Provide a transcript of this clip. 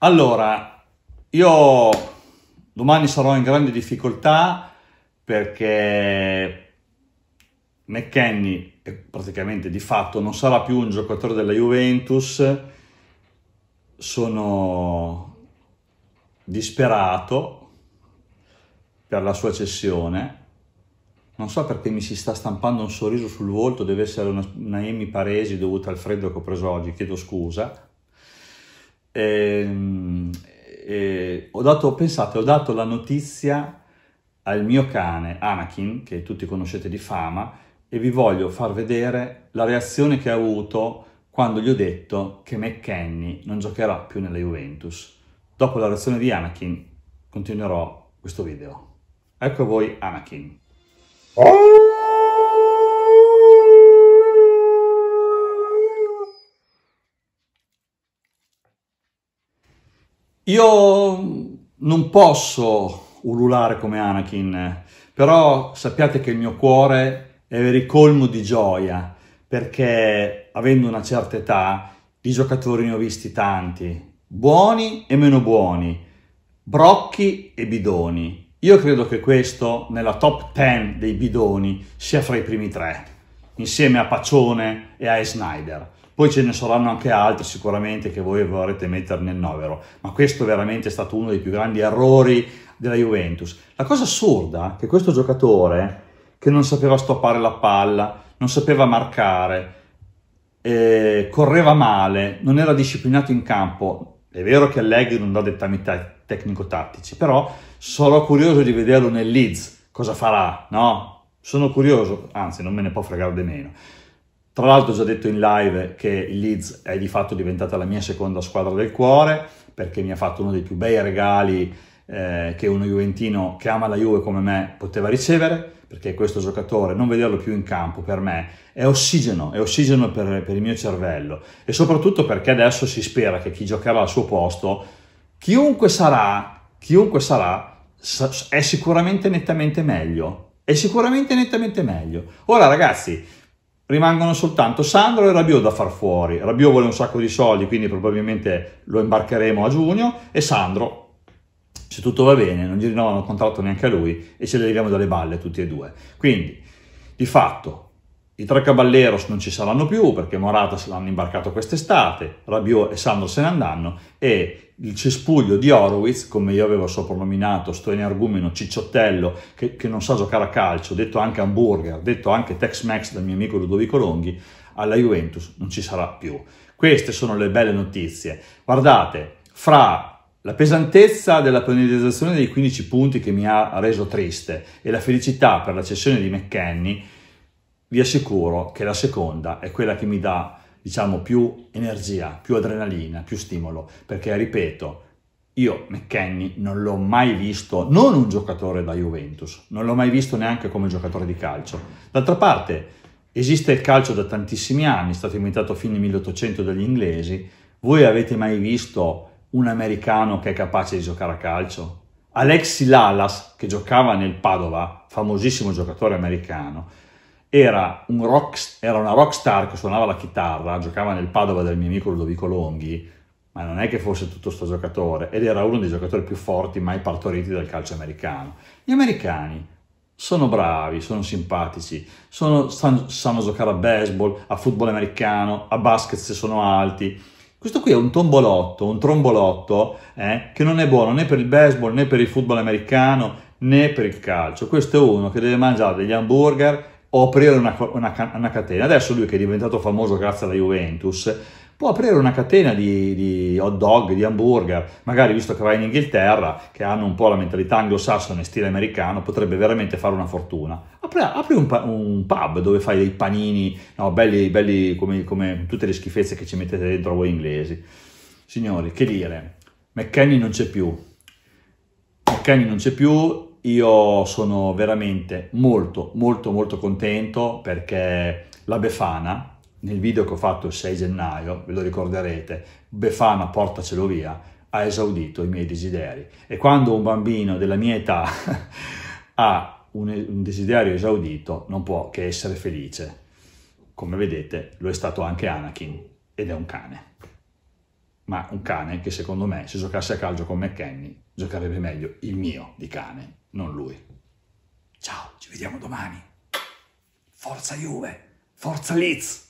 Allora, io domani sarò in grande difficoltà perché McKenny praticamente di fatto non sarà più un giocatore della Juventus. Sono disperato per la sua cessione. Non so perché mi si sta stampando un sorriso sul volto, deve essere una, una emi paresi dovuta al freddo che ho preso oggi, chiedo scusa. E, ehm, e ho, dato, ho ho dato la notizia al mio cane Anakin, che tutti conoscete di fama, e vi voglio far vedere la reazione che ha avuto quando gli ho detto che McKenny non giocherà più nella Juventus. Dopo la reazione di Anakin continuerò questo video. Ecco a voi Anakin. Oh! Io non posso ululare come Anakin, però sappiate che il mio cuore è ricolmo di gioia, perché avendo una certa età di giocatori ne ho visti tanti, buoni e meno buoni, brocchi e bidoni. Io credo che questo, nella top 10 dei bidoni, sia fra i primi tre, insieme a Pacione e a Snyder. Poi ce ne saranno anche altri sicuramente che voi vorrete mettere nel novero, ma questo veramente è stato uno dei più grandi errori della Juventus. La cosa assurda è che questo giocatore, che non sapeva stoppare la palla, non sapeva marcare, eh, correva male, non era disciplinato in campo, è vero che Allegri non dà dettami tecnico-tattici, però sarò curioso di vederlo nel Leeds, cosa farà, no? Sono curioso, anzi non me ne può fregare di meno. Tra l'altro ho già detto in live che il Leeds è di fatto diventata la mia seconda squadra del cuore perché mi ha fatto uno dei più bei regali eh, che uno Juventino che ama la Juve come me poteva ricevere perché questo giocatore, non vederlo più in campo per me, è ossigeno, è ossigeno per, per il mio cervello e soprattutto perché adesso si spera che chi giocherà al suo posto, chiunque sarà, chiunque sarà, è sicuramente nettamente meglio, è sicuramente nettamente meglio. Ora ragazzi, rimangono soltanto Sandro e Rabiot da far fuori. Rabiot vuole un sacco di soldi, quindi probabilmente lo imbarcheremo a giugno e Sandro se tutto va bene, non gli rinnovano il contratto neanche a lui e ce le leviamo dalle balle tutti e due. Quindi, di fatto, i tre Caballeros non ci saranno più perché Morata se l'hanno imbarcato quest'estate, Rabiot e Sandro se ne andranno e il cespuglio di Horowitz, come io avevo soprannominato, sto energumeno cicciottello che, che, non sa giocare a calcio, detto anche hamburger, detto anche Tex-Mex dal mio amico Ludovico Longhi, alla Juventus non ci sarà più. Queste sono le belle notizie. Guardate, fra la pesantezza della penalizzazione dei 15 punti che mi ha reso triste e la felicità per la cessione di McKenny, vi assicuro che la seconda è quella che mi dà, diciamo, più energia, più adrenalina, più stimolo, perché, ripeto, io McKenny non l'ho mai visto, non un giocatore da Juventus, non l'ho mai visto neanche come giocatore di calcio. D'altra parte, esiste il calcio da tantissimi anni, è stato inventato fin nel 1800 dagli inglesi. Voi avete mai visto un americano che è capace di giocare a calcio? Alexi Lalas, che giocava nel Padova, famosissimo giocatore americano, era, un rock, era una rockstar che suonava la chitarra, giocava nel Padova del mio amico Ludovico Longhi, ma non è che fosse tutto sto giocatore, ed era uno dei giocatori più forti mai partoriti dal calcio americano. Gli americani sono bravi, sono simpatici, sono, sanno, sanno giocare a baseball, a football americano, a basket se sono alti, questo qui è un tombolotto, un trombolotto eh, che non è buono né per il baseball né per il football americano né per il calcio. Questo è uno che deve mangiare degli hamburger o aprire una, una, una catena. Adesso lui che è diventato famoso grazie alla Juventus, può aprire una catena di, di, hot dog, di hamburger, magari visto che va in Inghilterra, che hanno un po' la mentalità anglosassone, stile americano, potrebbe veramente fare una fortuna. Apri, apri un, un, pub dove fai dei panini, no, belli, belli come, come, tutte le schifezze che ci mettete dentro voi inglesi. Signori, che dire, McKenny non c'è più. McKenny non c'è più, io sono veramente molto molto molto contento perché la Befana, nel video che ho fatto il 6 gennaio, ve lo ricorderete, Befana portacelo via, ha esaudito i miei desideri. E quando un bambino della mia età ha un, un desiderio esaudito, non può che essere felice. Come vedete, lo è stato anche Anakin, ed è un cane ma un cane che secondo me se giocasse a calcio con McKenny giocherebbe meglio il mio di cane non lui. Ciao, ci vediamo domani. Forza Juve, forza Leeds.